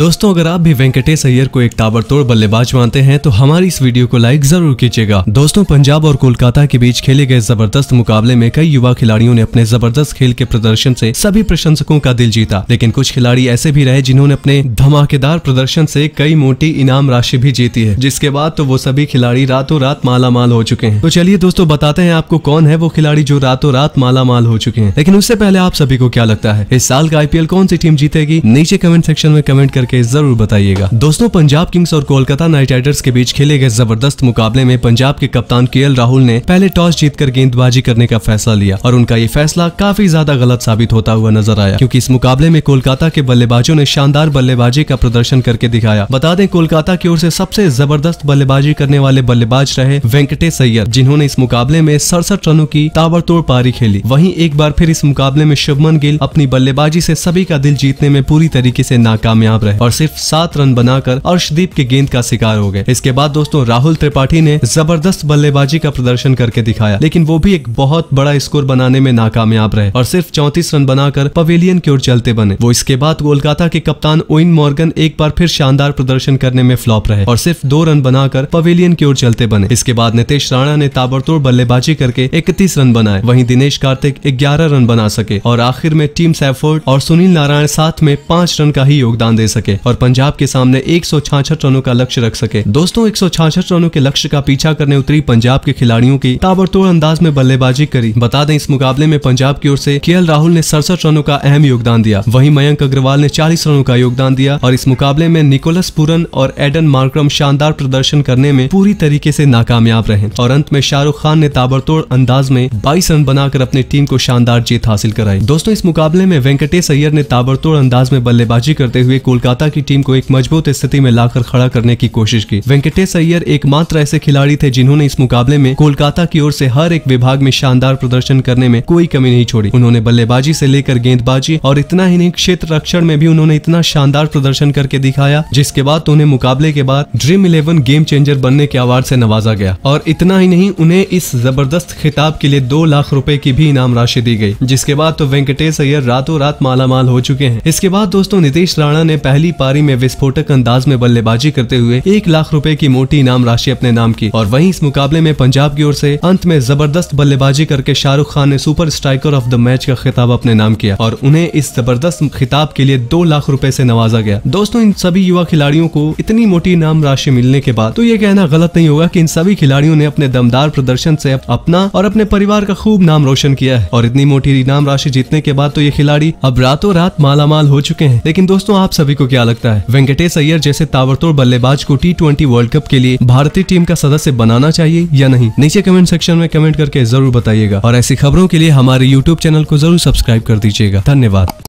दोस्तों अगर आप भी वेंकटेश अय्यर को एक ताबड़तोड़ बल्लेबाज मानते हैं तो हमारी इस वीडियो को लाइक जरूर कीजिएगा दोस्तों पंजाब और कोलकाता के बीच खेले गए जबरदस्त मुकाबले में कई युवा खिलाड़ियों ने अपने जबरदस्त खेल के प्रदर्शन से सभी प्रशंसकों का दिल जीता लेकिन कुछ खिलाड़ी ऐसे भी रहे जिन्होंने अपने धमाकेदार प्रदर्शन से कई मोटी इनाम राशि भी जीती है जिसके बाद तो वो सभी खिलाड़ी रातों रात माला माल हो चुके हैं तो चलिए दोस्तों बताते हैं आपको कौन है वो खिलाड़ी जो रातों रात माला माल हो चुके हैं लेकिन उससे पहले आप सभी को क्या लगता है इस साल का आईपीएल कौन सी टीम जीतेगी नीचे कमेंट सेक्शन में कमेंट करके करके जरूर बताइएगा दोस्तों पंजाब किंग्स और कोलकाता नाइट राइडर्स के बीच खेले गए जबरदस्त मुकाबले में पंजाब के कप्तान के राहुल ने पहले टॉस जीत गेंदबाजी करने का फैसला लिया और उनका ये फैसला काफी ज्यादा गलत साबित होता हुआ नजर आया क्यूँकी इस मुकाबले में कोलकाता के बल्लेबाजों ने शानदार बल्लेबाजी का प्रदर्शन करके दिखाया बता दें कोलकाता की ओर से सबसे जबरदस्त बल्लेबाजी करने वाले बल्लेबाज रहे वेंकटेश सैयद जिन्होंने इस मुकाबले में सड़सठ रनों की ताबड़तोड़ पारी खेली वहीं एक बार फिर इस मुकाबले में शुभमन गिल अपनी बल्लेबाजी से सभी का दिल जीतने में पूरी तरीके से नाकामयाब रहे और सिर्फ सात रन बनाकर अर्शदीप की गेंद का शिकार हो गए इसके बाद दोस्तों राहुल त्रिपाठी ने जबरदस्त बल्लेबाजी का प्रदर्शन करके दिखाया लेकिन वो भी एक बहुत बड़ा स्कोर बनाने में नाकामयाब रहे और सिर्फ चौंतीस रन बनाकर पवेलियन की ओर चलते बने वो इसके बाद कोलकाता के कप्तान ओइन मॉर्गन एक बार फिर शानदार प्रदर्शन करने में फ्लॉप रहे और सिर्फ दो रन बनाकर पवेलियन की ओर चलते बने इसके बाद नितेश राणा ने ताबड़तोड़ बल्लेबाजी करके इकतीस रन बनाए वहीं दिनेश कार्तिक ग्यारह रन बना सके और आखिर में टीम सैफोर्ड और सुनील नारायण साथ में पांच रन का ही योगदान दे सके सके और पंजाब के सामने एक रनों का लक्ष्य रख सके दोस्तों एक रनों के लक्ष्य का पीछा करने उतरी पंजाब के खिलाड़ियों की ताबड़तोड़ अंदाज में बल्लेबाजी करी बता दें इस मुकाबले में पंजाब की ओर से के राहुल ने सड़सठ रनों का अहम योगदान दिया वहीं मयंक अग्रवाल ने 40 रनों का योगदान दिया और इस मुकाबले में निकोलस पुरन और एडन मार्क्रम शानदार प्रदर्शन करने में पूरी तरीके से नाकामयाब रहे और अंत में शाहरुख खान ने ताबड़तोड़ अंदाज में बाईस रन बनाकर अपनी टीम को शानदार जीत हासिल कराई दोस्तों इस मुकाबले में वेंकटेश अय्यर ने ताबड़तोड़ अंदाज में बल्लेबाजी करते हुए कोलकाता कोलकाता की टीम को एक मजबूत स्थिति में लाकर खड़ा करने की कोशिश की वेंकटेश अय्यर एकमात्र ऐसे खिलाड़ी थे जिन्होंने इस मुकाबले में कोलकाता की ओर से हर एक विभाग में शानदार प्रदर्शन करने में कोई कमी नहीं छोड़ी उन्होंने बल्लेबाजी से लेकर गेंदबाजी और इतना ही नहीं क्षेत्र रक्षण में भी उन्होंने इतना शानदार प्रदर्शन करके दिखाया जिसके बाद तो उन्हें मुकाबले के बाद ड्रीम इलेवन गेम चेंजर बनने के अवार्ड से नवाजा गया और इतना ही नहीं उन्हें इस जबरदस्त खिताब के लिए दो लाख रुपए की भी इनाम राशि दी गई जिसके बाद तो वेंकटेश अय्यर रातों रात मालामाल हो चुके हैं इसके बाद दोस्तों नीतीश राणा ने पहले पहली पारी में विस्फोटक अंदाज में बल्लेबाजी करते हुए एक लाख रूपए की मोटी इनाम राशि अपने नाम की और वही इस मुकाबले में पंजाब की ओर ऐसी अंत में जबरदस्त बल्लेबाजी करके शाहरुख खान ने super striker of the match का खिताब अपने नाम किया और उन्हें इस जबरदस्त खिताब के लिए दो लाख रूपए ऐसी नवाजा गया दोस्तों इन सभी युवा खिलाड़ियों को इतनी मोटी इनाम राशि मिलने के बाद तो ये कहना गलत नहीं होगा की इन सभी खिलाड़ियों ने अपने दमदार प्रदर्शन से अपना और अपने परिवार का खूब नाम रोशन किया है और इतनी मोटी इनाम राशि जीतने के बाद तो ये खिलाड़ी अब रातों रात मालामाल हो चुके हैं लेकिन दोस्तों आप सभी को क्या लगता है वेंकटेश अय्यर जैसे ताबड़तोड़ बल्लेबाज को टी ट्वेंटी वर्ल्ड कप के लिए भारतीय टीम का सदस्य बनाना चाहिए या नहीं नीचे कमेंट सेक्शन में कमेंट करके जरूर बताइएगा और ऐसी खबरों के लिए हमारे यूट्यूब चैनल को जरूर सब्सक्राइब कर दीजिएगा धन्यवाद